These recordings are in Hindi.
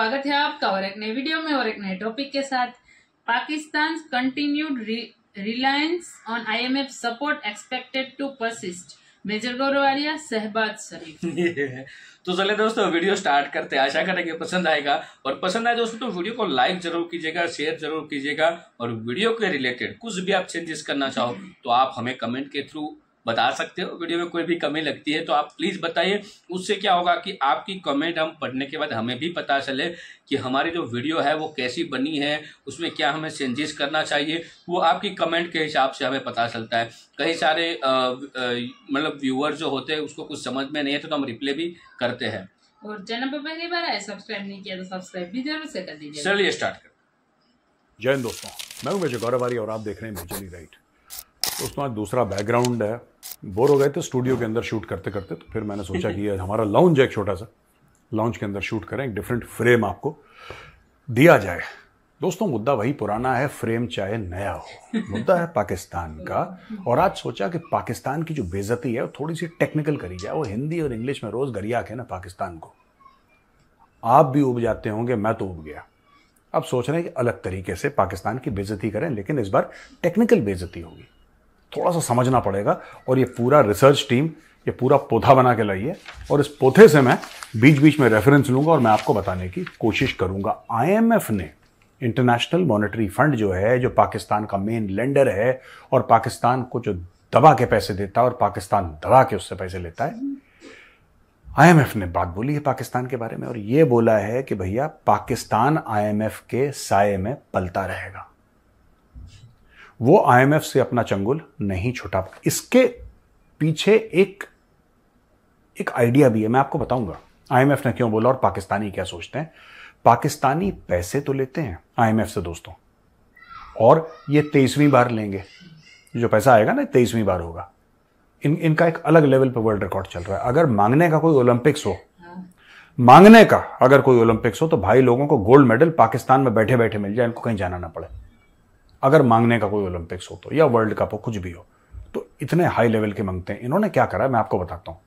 स्वागत है आपका और एक नए वीडियो में और एक नए टॉपिक के साथ Pakistan continued reliance on IMF support expected to persist Major Gaurav Arya Shahbaz Sharif तो चले दोस्तों वीडियो स्टार्ट करते हैं आशा करेंगे पसंद आएगा और पसंद आए दोस्तों तो वीडियो को लाइक जरूर कीजिएगा शेयर जरूर कीजिएगा और वीडियो के रिलेटेड कुछ भी आप चेंजेस करना चाहो तो आप हमें कमेंट के थ्रू बता सकते हो वीडियो में कोई भी कमी लगती है तो आप प्लीज़ बताइए उससे क्या होगा कि आपकी कमेंट हम पढ़ने के बाद हमें भी पता चले कि हमारी जो वीडियो है वो कैसी बनी है उसमें क्या हमें चेंजेस करना चाहिए वो आपकी कमेंट के हिसाब से हमें पता चलता है कई सारे मतलब व्यूअर जो होते हैं उसको कुछ समझ में नहीं है तो, तो हम रिप्ले भी करते हैं और चैनल पर पहली बार आए सब्सक्राइब नहीं किया तो सब्सक्राइब भी जरूर से कर दीजिए चलिए स्टार्ट कर जय दोस्तों मैं हूं गौरव और आप देख रहे हैं राइट तो उसमें आज दूसरा बैकग्राउंड है बोर हो गए थे स्टूडियो के अंदर शूट करते करते तो फिर मैंने सोचा कि हमारा लॉन्च है एक छोटा सा लॉन्च के अंदर शूट करें एक डिफरेंट फ्रेम आपको दिया जाए दोस्तों मुद्दा वही पुराना है फ्रेम चाहे नया हो मुद्दा है पाकिस्तान का और आज सोचा कि पाकिस्तान की जो बेजती है वो थोड़ी सी टेक्निकल करी जाए वो हिंदी और इंग्लिश में रोज गरिया के ना पाकिस्तान को आप भी उब जाते होंगे मैं तो उब गया अब सोच रहे हैं कि अलग तरीके से पाकिस्तान की बेजती करें लेकिन इस बार टेक्निकल बेजती होगी थोड़ा सा समझना पड़ेगा और ये पूरा रिसर्च टीम ये पूरा पौधा बना के लाइए और इस पौधे से मैं बीच बीच में रेफरेंस लूंगा और मैं आपको बताने की कोशिश करूंगा आईएमएफ ने इंटरनेशनल मॉनेटरी फंड जो है जो पाकिस्तान का मेन लेंडर है और पाकिस्तान को जो दबा के पैसे देता है और पाकिस्तान दबा के उससे पैसे लेता है आईएमएफ ने बात बोली है पाकिस्तान के बारे में और ये बोला है कि भैया पाकिस्तान आईएमएफ के साय में पलता रहेगा वो आईएमएफ से अपना चंगुल नहीं छुटा इसके पीछे एक एक आइडिया भी है मैं आपको बताऊंगा आईएमएफ ने क्यों बोला और पाकिस्तानी क्या सोचते हैं पाकिस्तानी पैसे तो लेते हैं आईएमएफ से दोस्तों और ये तेईसवीं बार लेंगे जो पैसा आएगा ना तेईसवीं बार होगा इन इनका एक अलग लेवल पर वर्ल्ड रिकॉर्ड चल रहा है अगर मांगने का कोई ओलंपिक्स हो मांगने का अगर कोई ओलंपिक्स हो तो भाई लोगों को गोल्ड मेडल पाकिस्तान में बैठे बैठे मिल जाए इनको कहीं जाना ना पड़े अगर मांगने का कोई ओलंपिक्स हो तो या वर्ल्ड कप हो कुछ भी हो तो इतने हाई लेवल के मांगते हैं इन्होंने क्या करा मैं आपको बताता हूं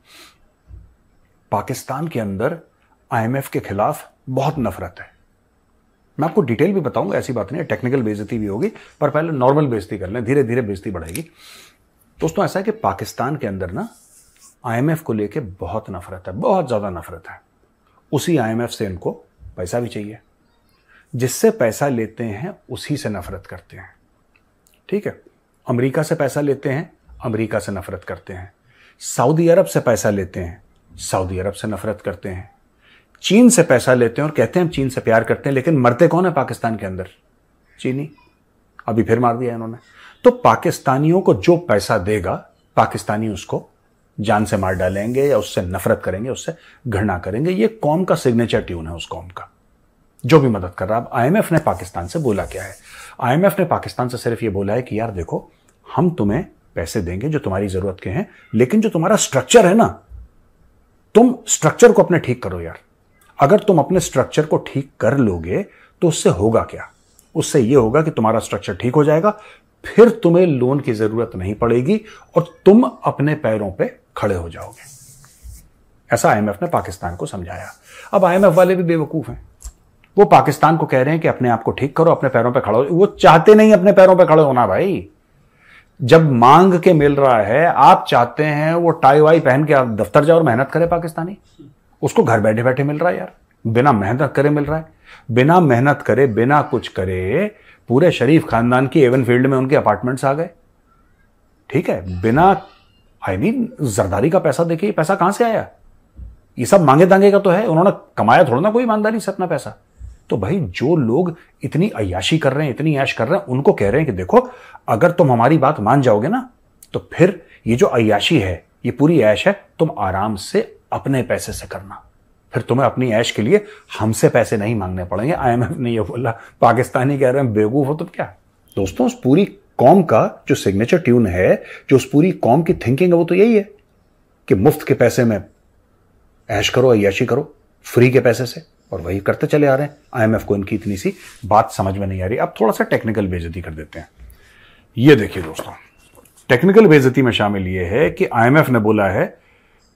पाकिस्तान के अंदर आईएमएफ के खिलाफ बहुत नफरत है मैं आपको डिटेल भी बताऊंगा ऐसी बात नहीं है टेक्निकल बेजती भी होगी पर पहले नॉर्मल बेजती कर लें धीरे धीरे बेजती बढ़ेगी दोस्तों ऐसा है कि पाकिस्तान के अंदर ना आईएमएफ को लेके बहुत नफरत है बहुत ज़्यादा नफरत है उसी आईएमएफ से इनको पैसा भी चाहिए जिससे पैसा लेते हैं उसी से नफरत करते हैं ठीक है अमेरिका से पैसा लेते हैं अमेरिका से नफरत करते हैं सऊदी अरब से पैसा लेते हैं सऊदी अरब से नफरत करते हैं चीन से पैसा लेते हैं और कहते हैं हम चीन से प्यार करते हैं लेकिन मरते कौन है पाकिस्तान के अंदर चीनी अभी फिर मार दिया इन्होंने तो पाकिस्तानियों को जो पैसा देगा पाकिस्तानी उसको जान से मार डालेंगे या उससे नफरत करेंगे उससे घृणा करेंगे ये कौम का सिग्नेचर ट्यून है उस कौम का जो भी मदद कर रहा है अब आई ने पाकिस्तान से बोला क्या है आई ने पाकिस्तान से सिर्फ ये बोला है कि यार देखो हम तुम्हें पैसे देंगे जो तुम्हारी जरूरत के हैं लेकिन जो तुम्हारा स्ट्रक्चर है ना तुम स्ट्रक्चर को अपने ठीक करो यार अगर तुम अपने स्ट्रक्चर को ठीक कर लोगे तो उससे होगा क्या उससे यह होगा कि तुम्हारा स्ट्रक्चर ठीक हो जाएगा फिर तुम्हें लोन की जरूरत नहीं पड़ेगी और तुम अपने पैरों पे खड़े हो जाओगे ऐसा आईएमएफ ने पाकिस्तान को समझाया अब आईएमएफ वाले भी बेवकूफ हैं वो पाकिस्तान को कह रहे हैं कि अपने आप को ठीक करो अपने पैरों पर पे खड़ा हो वो चाहते नहीं अपने पैरों पर पे खड़े होना भाई जब मांग के मिल रहा है आप चाहते हैं वो टाई वाई पहन के आप दफ्तर जाओ और मेहनत करे पाकिस्तानी उसको घर बैठे बैठे मिल रहा है यार बिना मेहनत करे मिल रहा है बिना मेहनत करे बिना कुछ करे पूरे शरीफ खानदान की एवन फील्ड में उनके अपार्टमेंट्स आ गए ठीक है बिना I I mean mean, Zardari का पैसा देखिए पैसा कहां से आया ये सब मांगे दांगे का तो है उन्होंने कमाया थोड़ा ना कोई ईमानदारी से अपना पैसा तो भाई जो लोग इतनी अयाशी कर रहे हैं इतनी ऐश कर रहे हैं उनको कह रहे हैं कि देखो अगर तुम हमारी बात मान जाओगे ना तो फिर ये जो अयाशी है ये पूरी ऐश है तुम आराम से अपने पैसे से करना फिर तुम्हें अपनी ऐश के लिए हमसे पैसे नहीं मांगने पड़ेंगे आईएमएफ ने यह बोला पाकिस्तानी कह रहे हैं बेवकूफ हो तुम क्या दोस्तों उस पूरी कॉम का जो सिग्नेचर ट्यून है जो उस पूरी कॉम की थिंकिंग है वो तो यही है कि मुफ्त के पैसे में ऐश करो अयाशी करो फ्री के पैसे से और वही करते चले आ रहे हैं आईएमएफ को इनकी इतनी सी बात समझ में नहीं आ रही अब थोड़ा सा टेक्निकल बेजती कर देते हैं ये देखिए दोस्तों टेक्निकल बेजती में शामिल ये है कि आईएमएफ ने बोला है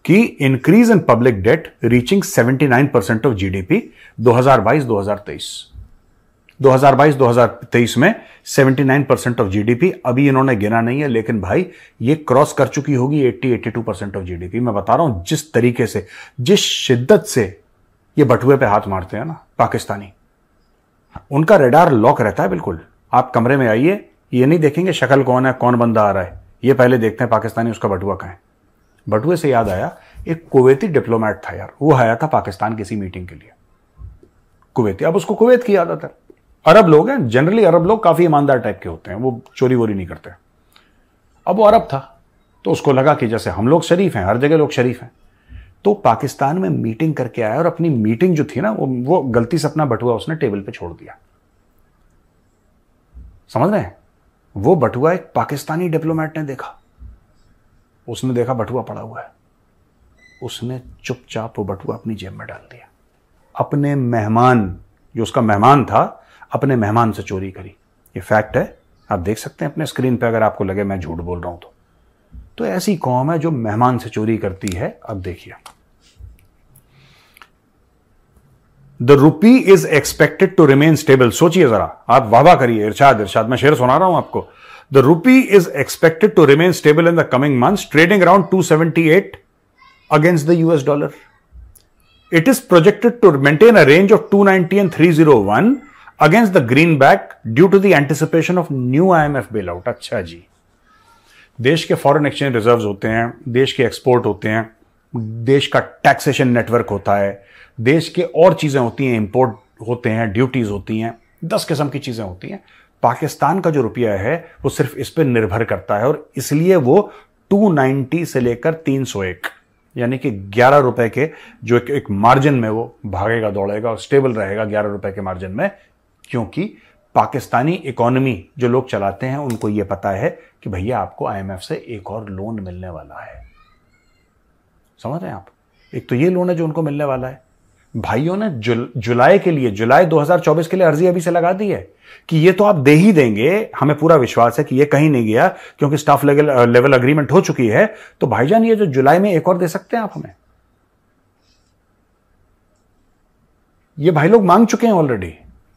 कि increase in public debt reaching 79 percent of GDP 2022-2023 2022-2023 में 79 परसेंट ऑफ जीडीपी अभी इन्होंने गिना नहीं है लेकिन भाई ये क्रॉस कर चुकी होगी 80-82 परसेंट ऑफ जीडीपी मैं बता रहा हूं जिस तरीके से जिस शिद्दत से ये बटुए पे हाथ मारते हैं ना पाकिस्तानी उनका रेडार लॉक रहता है बिल्कुल आप कमरे में आइए ये नहीं देखेंगे शक्ल कौन है कौन बंदा आ रहा है ये पहले देखते हैं पाकिस्तानी उसका बटुआ कहें बटुए से याद आया एक कुवैती डिप्लोमेट था यार वो आया था पाकिस्तान किसी मीटिंग के लिए कुवैती अब उसको कुवैत की आदत है अरब लोग हैं जनरली अरब लोग काफ़ी ईमानदार टाइप के होते हैं वो चोरी वोरी नहीं करते अब वो अरब था तो उसको लगा कि जैसे हम लोग शरीफ हैं हर जगह लोग शरीफ हैं तो पाकिस्तान में मीटिंग करके आया और अपनी मीटिंग जो थी ना वो वो गलती से अपना बटुआ उसने टेबल पे छोड़ दिया समझ रहे हैं वो बटुआ एक पाकिस्तानी डिप्लोमेट ने देखा उसने देखा बटुआ पड़ा हुआ है उसने चुपचाप वो बटुआ अपनी जेब में डाल दिया अपने मेहमान जो उसका मेहमान था अपने मेहमान से चोरी करी ये फैक्ट है आप देख सकते हैं अपने स्क्रीन पे अगर आपको लगे मैं झूठ बोल रहा हूं तो तो ऐसी कौम है जो मेहमान से चोरी करती है अब देखिए the rupee is expected to remain stable सोचिए जरा आप वाहवा करिए इर्शाद इर्शाद मैं शेर सुना रहा हूं आपको the rupee is expected to remain stable in the coming month trading around two seventy eight against dollar it projected to maintain a range of two ninety and three zero one against the greenback due to the anticipation of new I M F bailout अच्छा जी देश के फॉरन एक्सचेंज रिजर्व होते हैं देश के एक्सपोर्ट होते हैं देश का टैक्सेशन नेटवर्क होता है देश के और चीज़ें होती हैं इम्पोर्ट होते हैं ड्यूटीज़ होती हैं दस किस्म की चीज़ें होती हैं पाकिस्तान का जो रुपया है वो सिर्फ इस पर निर्भर करता है और इसलिए वो 290 से लेकर 301 यानी कि ग्यारह रुपए के जो एक, एक मार्जिन में वो भागेगा दौड़ेगा और स्टेबल रहेगा ग्यारह रुपए के मार्जिन में क्योंकि पाकिस्तानी इकोनॉमी जो लोग चलाते हैं उनको ये पता है कि भैया आपको आईएमएफ से एक और लोन मिलने वाला है समझ रहे हैं आप एक तो ये लोन है जो उनको मिलने वाला है भाइयों ने जुल, जुलाई के लिए जुलाई 2024 के लिए अर्जी अभी से लगा दी है कि ये तो आप दे ही देंगे हमें पूरा विश्वास है कि ये कहीं नहीं गया क्योंकि स्टाफ लेवल लेवल अग्रीमेंट हो चुकी है तो भाईजान ये जो जुलाई में एक और दे सकते हैं आप हमें ये भाई लोग मांग चुके हैं ऑलरेडी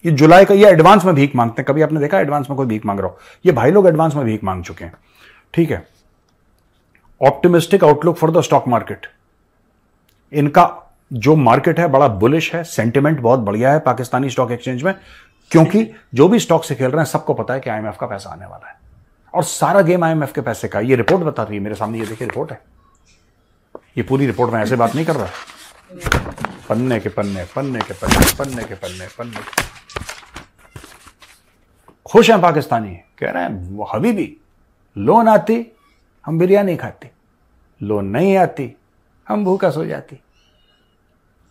ये जुलाई का ये एडवांस में भीख मांगते हैं कभी आपने देखा एडवांस में कोई भीख मांग रहा हो ये भाई लोग एडवांस में भीख मांग चुके हैं ठीक है optimistic outlook for the stock market इनका जो मार्केट है बड़ा बुलिश है सेंटिमेंट बहुत बढ़िया है पाकिस्तानी स्टॉक एक्सचेंज में क्योंकि जो भी स्टॉक से खेल रहे हैं सबको पता है कि आईएमएफ का पैसा आने वाला है और सारा गेम आईएमएफ के पैसे का ये रिपोर्ट बता रही है मेरे सामने ये देखिए रिपोर्ट है ये पूरी रिपोर्ट में ऐसे बात नहीं कर रहा पन्ने के पन्ने पन्ने के पन्ने पन्ने के पन्ने पन्ने खुश हैं पाकिस्तानी कह रहे हैं हबीबी लोन आती हम बिरयानी खाते लो नहीं आती हम भूखा सो जाती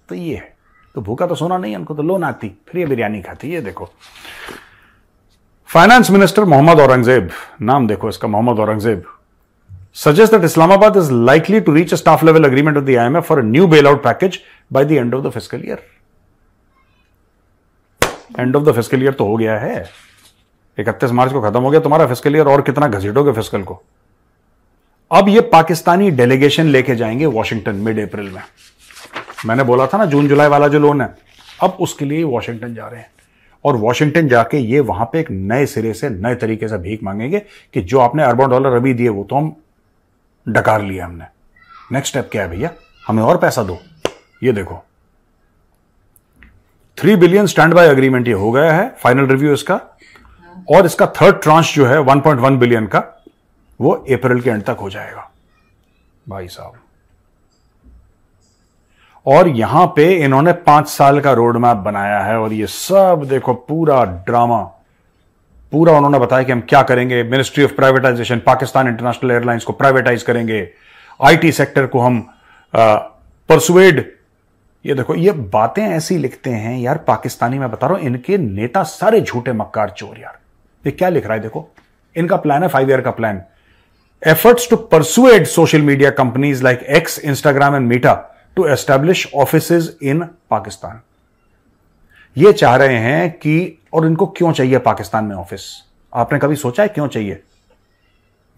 तो ये है तो भूखा तो सोना नहीं उनको तो लोन आती फिर ये बिरयानी खाती ये देखो फाइनेंस मिनिस्टर मोहम्मद औरंगजेब नाम देखो इसका Mohammad Aurangzeb suggest that Islamabad is likely to reach a staff level level of the IMF for a new bailout package by the end of the fiscal year end of the physical year तो हो गया है इकतीस मार्च को खत्म हो गया तुम्हारा फिजिकल ईयर और कितना घसीटोगे फिजिकल को अब ये पाकिस्तानी डेलीगेशन लेके जाएंगे वॉशिंगटन मिड अप्रैल में मैंने बोला था ना जून जुलाई वाला जो लोन है अब उसके लिए वॉशिंगटन जा रहे हैं और वॉशिंगटन जाके ये वहां पे एक नए सिरे से नए तरीके से भीख मांगेंगे कि जो आपने अरबों डॉलर अभी दिए वो तो हम डकार लिया हमने नेक्स्ट स्टेप क्या है भैया हमें और पैसा दो ये देखो three billion standby agreement ये हो गया है फाइनल रिव्यू इसका और इसका थर्ड ट्रांस जो है 1.1 बिलियन का वो अप्रैल के एंड तक हो जाएगा भाई साहब और यहां पे इन्होंने पांच साल का रोड मैप बनाया है और ये सब देखो पूरा ड्रामा पूरा उन्होंने बताया कि हम क्या करेंगे ministry of privatisation Pakistan international airlines को प्राइवेटाइज करेंगे आईटी सेक्टर को हम परसुएड ये देखो ये बातें ऐसी लिखते हैं यार पाकिस्तानी मैं बता रहा हूं इनके नेता सारे झूठे मक्कार चोर यार ये क्या लिख रहा है देखो इनका प्लान है फाइव ईयर का plan efforts to persuade social media companies like X, Instagram, and Meta to establish offices in Pakistan. ये चाह रहे हैं कि और इनको क्यों चाहिए पाकिस्तान में ऑफिस आपने कभी सोचा है क्यों चाहिए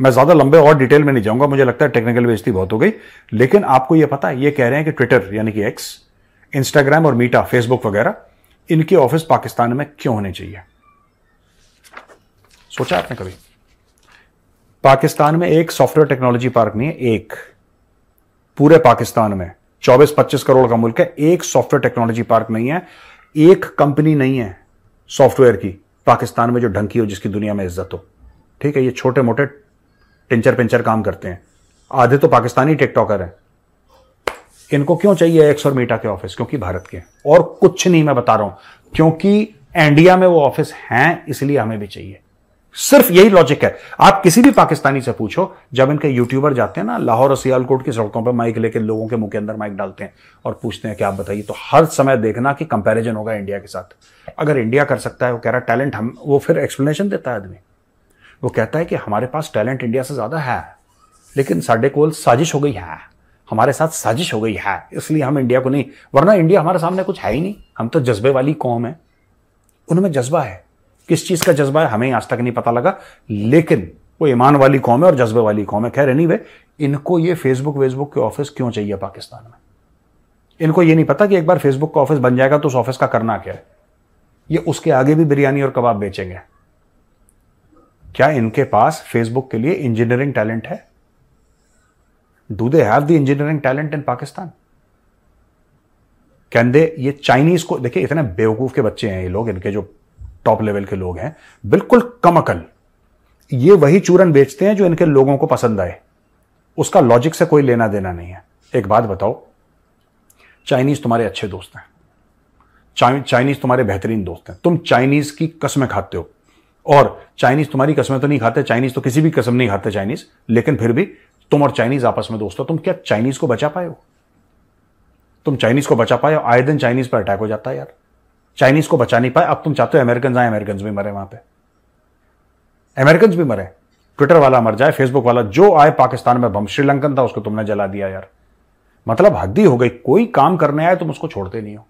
मैं ज्यादा लंबे और डिटेल में नहीं जाऊंगा मुझे लगता है टेक्निकल बेजती बहुत हो गई लेकिन आपको यह पता है ये कह रहे हैं कि ट्विटर यानी कि एक्स इंस्टाग्राम और मीटा फेसबुक वगैरह इनके ऑफिस पाकिस्तान में क्यों होने चाहिए सोचा आपने कभी पाकिस्तान में एक सॉफ्टवेयर टेक्नोलॉजी पार्क नहीं है एक पूरे पाकिस्तान में 24-25 करोड़ का मुल्क है एक सॉफ्टवेयर टेक्नोलॉजी पार्क नहीं है एक कंपनी नहीं है सॉफ्टवेयर की पाकिस्तान में जो ढंकी हो जिसकी दुनिया में इज्जत हो ठीक है ये छोटे मोटे टिंचर पिंचर काम करते हैं आधे तो पाकिस्तानी टिकटॉकर हैं इनको क्यों चाहिए एक्स और मीटा के ऑफिस क्योंकि भारत के और कुछ नहीं मैं बता रहा हूं क्योंकि इंडिया में वो ऑफिस हैं इसलिए हमें भी चाहिए सिर्फ यही लॉजिक है आप किसी भी पाकिस्तानी से पूछो जब इनके यूट्यूबर जाते हैं ना लाहौर और सियालकोट की सड़कों पर माइक लेके लोगों के मुंह के अंदर माइक डालते हैं और पूछते हैं कि आप बताइए तो हर समय देखना कि कंपैरिजन होगा इंडिया के साथ अगर इंडिया कर सकता है वो कह रहा है टैलेंट हम वो फिर एक्सप्लेनेशन देता है आदमी वो कहता है कि हमारे पास टैलेंट इंडिया से ज़्यादा है लेकिन साढ़े कोल साजिश हो गई है हमारे साथ साजिश हो गई है इसलिए हम इंडिया को नहीं वरना इंडिया हमारे सामने कुछ है ही नहीं हम तो जज्बे वाली कौम है उनमें जज्बा है किस चीज़ का जज्बा है हमें आज तक नहीं पता लगा लेकिन वो ईमान वाली कौम है और जज्बे वाली कौम है खैर एनी वे इनको ये फेसबुक वेसबुक के ऑफिस क्यों चाहिए पाकिस्तान में इनको ये नहीं पता कि एक बार फेसबुक का ऑफिस बन जाएगा तो उस ऑफिस का करना क्या है ये उसके आगे भी बिरयानी और कबाब बेचेंगे क्या इनके पास फेसबुक के लिए इंजीनियरिंग टैलेंट है do they have the engineering talent in Pakistan can they ये चाइनीज को देखिए इतने बेवकूफ के बच्चे हैं ये लोग इनके जो टॉप लेवल के लोग हैं बिल्कुल कम अकल ये वही चूरन बेचते हैं जो इनके लोगों को पसंद आए उसका लॉजिक से कोई लेना देना नहीं है एक बात बताओ चाइनीज तुम्हारे अच्छे दोस्त हैं चाइनीज तुम्हारे बेहतरीन दोस्त हैं तुम चाइनीज की कस्में खाते हो और चाइनीज तुम्हारी कस्में तो नहीं खाते चाइनीज तो किसी भी कसम नहीं खाते चाइनीज लेकिन फिर भी तुम और चाइनीज आपस में दोस्त हो तुम क्या चाइनीज को बचा पाए हो तुम चाइनीज को बचा पाए हो आए दिन चाइनीज पर अटैक हो जाता है यार चाइनीज को बचा नहीं पाए अब तुम चाहते हो अमेरिकन आए अमेरिकन भी मरे वहां पे अमेरिकन भी मरे ट्विटर वाला मर जाए फेसबुक वाला जो आए पाकिस्तान में बम श्रीलंकन था उसको तुमने जला दिया यार मतलब हद्दी हो गई कोई काम करने आए तुम उसको छोड़ते नहीं हो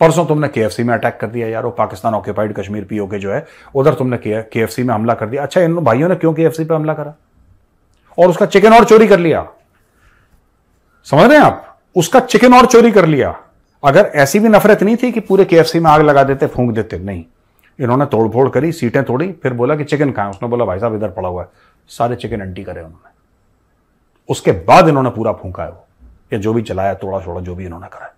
परसों तुमने के में अटैक कर दिया यार वो पाकिस्तान ऑक्यूपाइड कश्मीर पीओ के जो है उधर तुमने के एफ में हमला कर दिया अच्छा इन भाइयों ने क्यों के एफ पे हमला करा और उसका चिकन और चोरी कर लिया समझ रहे हैं आप उसका चिकन और चोरी कर लिया अगर ऐसी भी नफरत नहीं थी कि पूरे के में आग लगा देते फूंक देते नहीं इन्होंने तोड़फोड़ करी सीटें तोड़ी फिर बोला कि चिकन कहाँ उसने बोला भाई साहब इधर पड़ा हुआ है सारे चिकन एंटी करे उन्होंने उसके बाद इन्होंने पूरा फूंका है वो या जो भी चलाया तोड़ा छोड़ा जो भी इन्होंने करा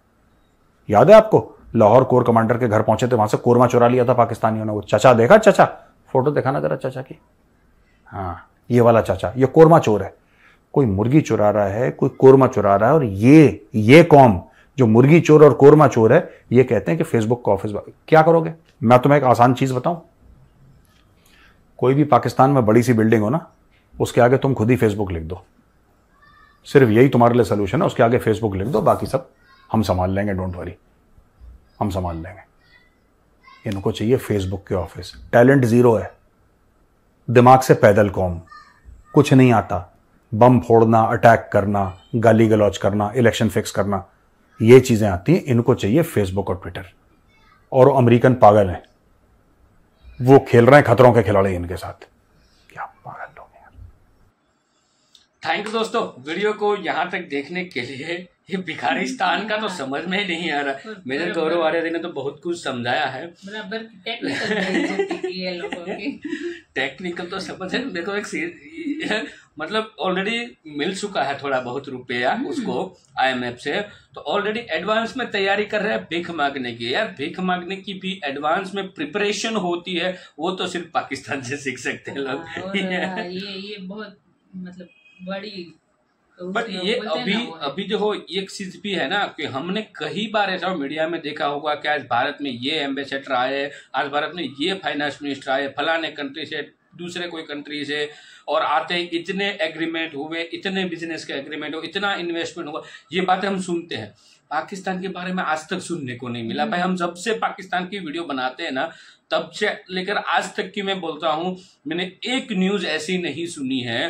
याद है आपको लाहौर कोर कमांडर के घर पहुंचे थे वहां से कोरमा चुरा लिया था पाकिस्तानियों ने वो चचा देखा चचा फोटो दिखाना जरा चचा की हाँ ये वाला चाचा ये कोरमा चोर है कोई मुर्गी चुरा रहा है कोई कोरमा चुरा रहा है और ये ये कौम जो मुर्गी चोर और कोरमा चोर है ये कहते हैं कि फेसबुक का ऑफिस क्या करोगे मैं तुम्हें एक आसान चीज़ बताऊं कोई भी पाकिस्तान में बड़ी सी बिल्डिंग हो ना उसके आगे तुम खुद ही फेसबुक लिख दो सिर्फ यही तुम्हारे लिए सोल्यूशन है उसके आगे फेसबुक लिख दो बाकी सब हम संभाल लेंगे डोंट वरी हम संभाल लेंगे इनको चाहिए फेसबुक के ऑफिस टैलेंट ज़ीरो है दिमाग से पैदल कौम कुछ नहीं आता बम फोड़ना अटैक करना गाली गलौज करना इलेक्शन फिक्स करना ये चीज़ें आती हैं इनको चाहिए फेसबुक और ट्विटर और अमेरिकन पागल हैं वो खेल रहे हैं खतरों के खिलाड़ी इनके साथ क्या पागल लोग हैं थैंक यू दोस्तों वीडियो को यहां तक देखने के लिए ये भिखारिस्तान का तो समझ में ही नहीं आ रहा मेरे गौरव आर्य ने तो बहुत कुछ समझाया है टेक्निकल तो समझ है देखो एक मतलब ऑलरेडी मिल चुका है थोड़ा बहुत रुपया हम्म। उसको आईएमएफ से तो ऑलरेडी एडवांस में तैयारी कर रहे हैं भीख मांगने की यार भीख मांगने की भी एडवांस में प्रिपरेशन होती है वो तो सिर्फ पाकिस्तान से सीख सकते हैं लोग ये ये बहुत मतलब बड़ी पर ये अभी अभी जो हो एक चीज भी है ना कि हमने कई बार ऐसा मीडिया में देखा होगा कि आज भारत में ये एम्बेसडर आए आज भारत में ये फाइनेंस मिनिस्टर आए फलाने कंट्री से दूसरे कोई कंट्री से और आते ही इतने एग्रीमेंट हुए इतने बिजनेस के एग्रीमेंट हो इतना इन्वेस्टमेंट हुआ ये बातें हम सुनते हैं पाकिस्तान के बारे में आज तक सुनने को नहीं मिला भाई हम जब से पाकिस्तान की वीडियो बनाते हैं ना तब से लेकर आज तक की मैं बोलता हूँ मैंने एक न्यूज ऐसी नहीं सुनी है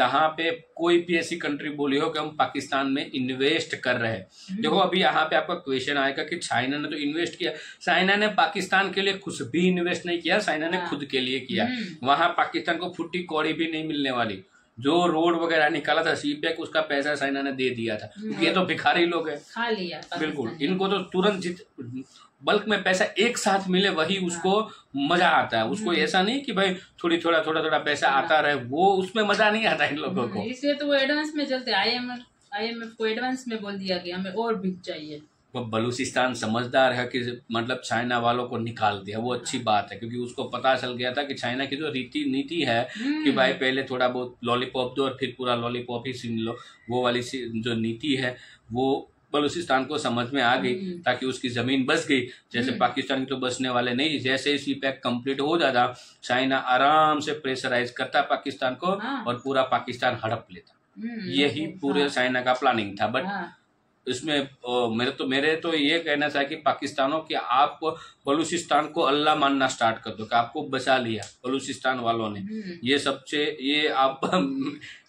जहां पे कोई भी ऐसी कंट्री बोली हो कि हम पाकिस्तान में इन्वेस्ट कर रहे हैं हम्म। देखो अभी यहाँ पे आपका क्वेश्चन आएगा कि चाइना ने तो इन्वेस्ट किया चाइना ने पाकिस्तान के लिए कुछ भी इन्वेस्ट नहीं किया चाइना ने हाँ। खुद के लिए किया हम्म। वहां पाकिस्तान को फुटी कौड़ी भी नहीं मिलने वाली जो रोड वगैरह निकाला था सी पैक उसका पैसा साइना ने दे दिया था हाँ। ये तो भिखारी लोग है खा लिया बिल्कुल इनको तो तुरंत जित बल्क में पैसा एक साथ मिले वही हाँ। उसको मजा आता है उसको हम्म। ऐसा नहीं कि भाई थोड़ी थोड़ा थोड़ा थोड़ा पैसा हाँ। आता रहे वो उसमें मजा नहीं आता इन लोगों को इसलिए तो वो एडवांस में चलते I M I M F को एडवांस में बोल दिया गया हमें और भी चाहिए वो बलूचिस्तान समझदार है कि मतलब चाइना वालों को निकाल दिया वो अच्छी बात है क्योंकि उसको पता चल गया था कि चाइना की जो रीति नीति है कि हम्म। भाई पहले थोड़ा बहुत लॉलीपॉप दो और फिर पूरा लॉलीपॉप ही सीन लो वो वाली जो नीति है वो बलूचिस्तान को समझ में आ गई हम्म। ताकि उसकी जमीन बस गई जैसे हम्म। पाकिस्तान की तो बसने वाले नहीं जैसे ही सी पैक कंप्लीट हो जाता चाइना आराम से प्रेशराइज करता पाकिस्तान को हाँ। और पूरा पाकिस्तान हड़प लेता यही पूरे हाँ। चाइना का प्लानिंग था बट इसमें मेरे तो मेरे तो ये कहना था कि पाकिस्तानों कि आप बलूचिस्तान को अल्लाह मानना स्टार्ट कर दो कि आपको बचा लिया बलूचिस्तान वालों ने हम्म। ये सबसे ये आप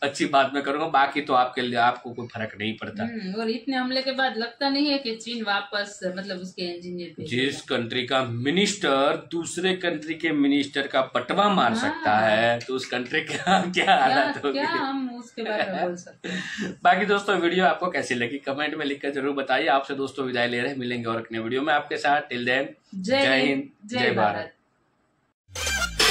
अच्छी बात मैं करूंगा बाकी तो आपके लिए आपको कोई फर्क नहीं पड़ता हम्म, और इतने हमले के बाद लगता नहीं है कि चीन वापस मतलब उसके इंजीनियर जिस कंट्री का मिनिस्टर दूसरे कंट्री के मिनिस्टर का पटवा मार हाँ। सकता है तो उस कंट्री का क्या हालत होगी हम उसके बारे में बोल सकते बाकी दोस्तों वीडियो आपको कैसी लगी कमेंट में लिखकर जरूर बताइए आपसे दोस्तों विदाई ले रहे मिलेंगे और अपने वीडियो में आपके साथ टिल देन जय हिंद जय भारत